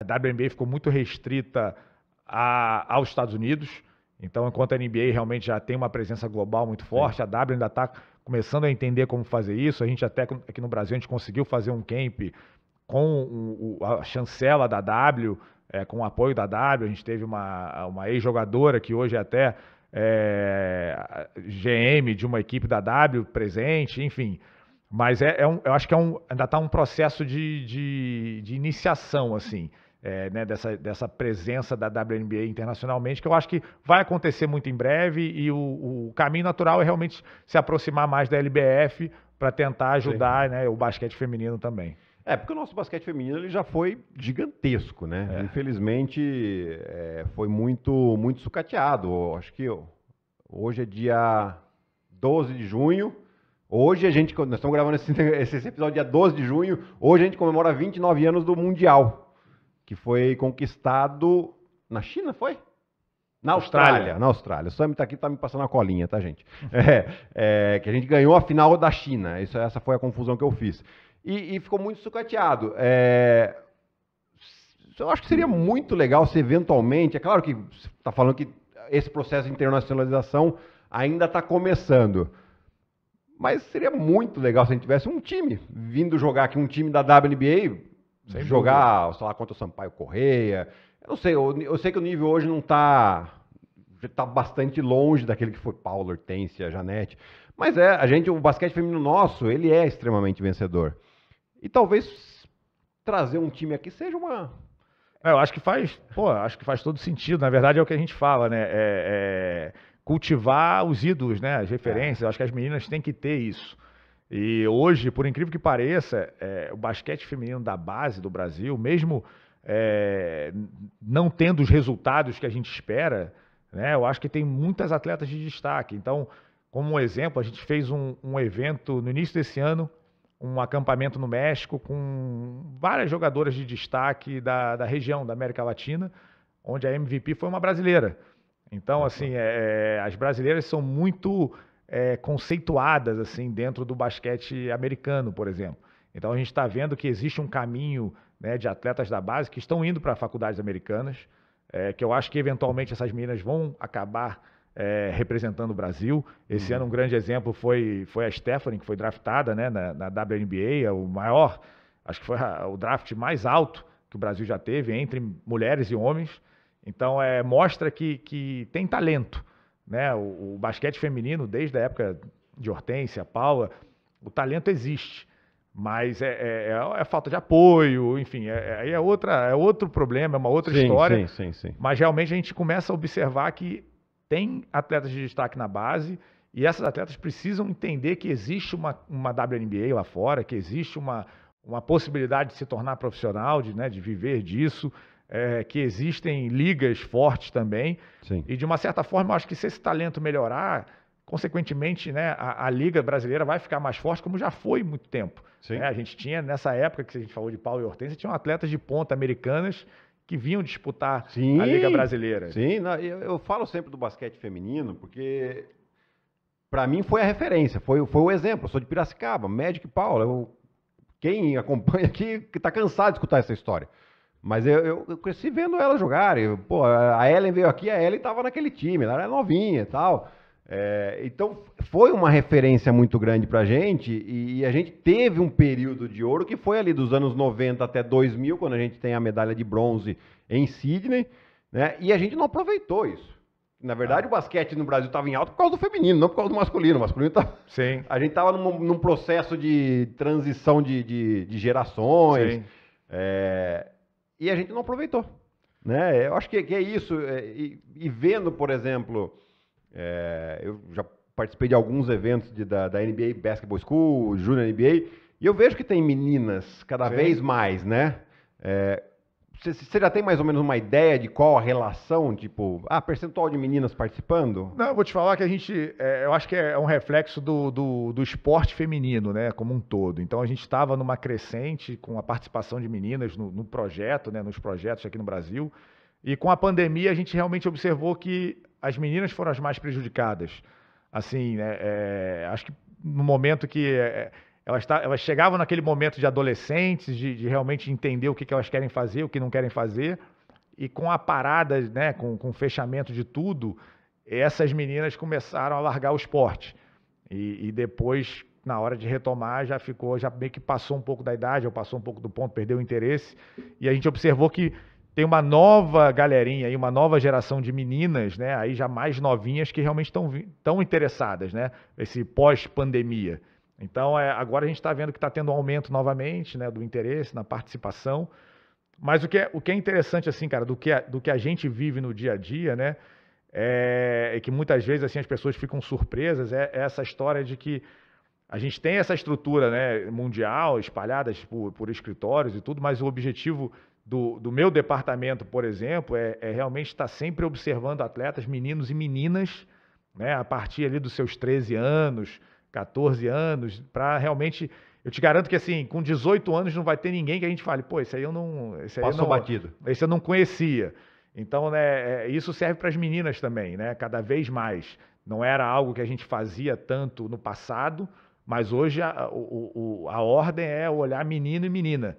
A WNBA ficou muito restrita a, aos Estados Unidos. Então, enquanto a NBA realmente já tem uma presença global muito forte, a W ainda está começando a entender como fazer isso. A gente até aqui no Brasil a gente conseguiu fazer um camp com a chancela da W, é, com o apoio da W. A gente teve uma, uma ex-jogadora que hoje é até é, GM de uma equipe da W presente, enfim. Mas é, é um, eu acho que é um, ainda está um processo de, de, de iniciação, assim é, né, dessa, dessa presença da WNBA internacionalmente, que eu acho que vai acontecer muito em breve e o, o caminho natural é realmente se aproximar mais da LBF para tentar ajudar né, o basquete feminino também. É, porque o nosso basquete feminino ele já foi gigantesco, né? É. Infelizmente, é, foi muito, muito sucateado. Acho que hoje é dia 12 de junho. Hoje a gente, nós estamos gravando esse, esse episódio dia 12 de junho. Hoje a gente comemora 29 anos do Mundial que foi conquistado na China, foi? Na Austrália. Austrália. Na Austrália. O Sam está aqui, está me passando a colinha, tá, gente? É, é, que a gente ganhou a final da China. Isso, essa foi a confusão que eu fiz. E, e ficou muito sucateado. É, eu acho que seria muito legal se eventualmente. É claro que está falando que esse processo de internacionalização ainda está começando. Mas seria muito legal se a gente tivesse um time vindo jogar aqui, um time da WNBA, sem jogar, dúvida. sei lá, contra o Sampaio Correia. Eu não sei, eu, eu sei que o nível hoje não está tá bastante longe daquele que foi Paulo, Hortência, Janete. Mas é, a gente, o basquete feminino nosso, ele é extremamente vencedor. E talvez trazer um time aqui seja uma. É, eu acho que faz, pô, acho que faz todo sentido. Na verdade, é o que a gente fala, né? É, é cultivar os ídolos, né? As referências. Eu acho que as meninas têm que ter isso. E hoje, por incrível que pareça, é, o basquete feminino da base do Brasil, mesmo é, não tendo os resultados que a gente espera, né, eu acho que tem muitas atletas de destaque. Então, como um exemplo, a gente fez um, um evento no início desse ano, um acampamento no México com várias jogadoras de destaque da, da região, da América Latina, onde a MVP foi uma brasileira. Então, assim, é, é, as brasileiras são muito é, conceituadas assim dentro do basquete americano, por exemplo. Então a gente está vendo que existe um caminho né, de atletas da base que estão indo para faculdades americanas, é, que eu acho que eventualmente essas meninas vão acabar é, representando o Brasil. Esse uhum. ano um grande exemplo foi, foi a Stephanie, que foi draftada né, na, na WNBA, é o maior, acho que foi a, o draft mais alto que o Brasil já teve entre mulheres e homens. Então é, mostra que, que tem talento. Né? O, o basquete feminino, desde a época de Hortência, Paula, o talento existe. Mas é, é, é, é falta de apoio, enfim, é, é, aí é, é, outra, é outro problema, é uma outra sim, história. Sim, sim, sim. Mas realmente a gente começa a observar que tem atletas de destaque na base e essas atletas precisam entender que existe uma, uma WNBA lá fora, que existe uma, uma possibilidade de se tornar profissional, de, né, de viver disso, é, que existem ligas fortes também. Sim. E de uma certa forma, eu acho que se esse talento melhorar, consequentemente, né, a, a Liga Brasileira vai ficar mais forte, como já foi muito tempo. Né? A gente tinha, nessa época que a gente falou de Paulo e Hortência, tinham atletas de ponta americanas que vinham disputar Sim. a Liga Brasileira. Sim, não, eu, eu falo sempre do basquete feminino, porque para mim foi a referência, foi, foi o exemplo. Eu sou de Piracicaba, médico e Paula. Eu, quem acompanha aqui que está cansado de escutar essa história. Mas eu, eu, eu, cresci vendo ela jogar. Eu, pô, a Ellen veio aqui, a Ellen estava naquele time, ela era novinha e tal. É, então foi uma referência muito grande para a gente e, e, a gente teve um período de ouro que foi ali dos anos 90 até 2000, quando a gente tem a medalha de bronze em Sydney, né? E a gente não aproveitou isso. Na verdade, ah. o basquete no Brasil estava em alto por causa do feminino, não por causa do masculino. O masculino tá... Sim. A gente estava num, num, processo de transição de, de, de gerações. Sim. É e a gente não aproveitou. Né? Eu acho que, que é isso. É, e, e vendo, por exemplo, é, eu já participei de alguns eventos de, da, da, NBA Basketball School, Junior NBA, e eu vejo que tem meninas cada Sim. vez mais, né? É, você já tem mais ou menos uma ideia de qual a relação, tipo, ah, percentual de meninas participando? Não, eu vou te falar que a gente, é, eu acho que é, é um reflexo do, do, do, esporte feminino, né, como um todo. Então a gente estava numa crescente com a participação de meninas no, no, projeto, né, nos projetos aqui no Brasil. E com a pandemia a gente realmente observou que as meninas foram as mais prejudicadas. Assim, né, é, acho que no momento que é, é elas, tá, elas chegavam naquele momento de adolescentes, de, de realmente entender o que, que elas querem fazer, o que não querem fazer. E com a parada, né, com, com o fechamento de tudo, essas meninas começaram a largar o esporte. E, e, depois, na hora de retomar, já ficou, já meio que passou um pouco da idade, ou passou um pouco do ponto, perdeu o interesse. E a gente observou que tem uma nova galerinha aí, uma nova geração de meninas, né, aí já mais novinhas, que realmente estão interessadas, né, esse pós-pandemia. Então, é, agora a gente está vendo que está tendo um aumento novamente né, do interesse na participação. Mas o que, é, o que é interessante, assim, cara, do que, a, do que a gente vive no dia a dia, né? É, é que muitas vezes assim as pessoas ficam surpresas, é, é, essa história de que a gente tem essa estrutura né, mundial, espalhada por, por escritórios e tudo, mas o objetivo do, do meu departamento, por exemplo, é, é realmente estar tá sempre observando atletas, meninos e meninas, né, a partir ali dos seus 13 anos, 14 anos, para realmente. Eu te garanto que assim, com 18 anos não vai ter ninguém que a gente fale, pô, esse aí eu não. Esse aí Passou não, batido. Esse eu não conhecia. Então, né, é, isso serve para as meninas também, né? Cada vez mais. Não era algo que a gente fazia tanto no passado, mas hoje a, a, a ordem é olhar menino e menina.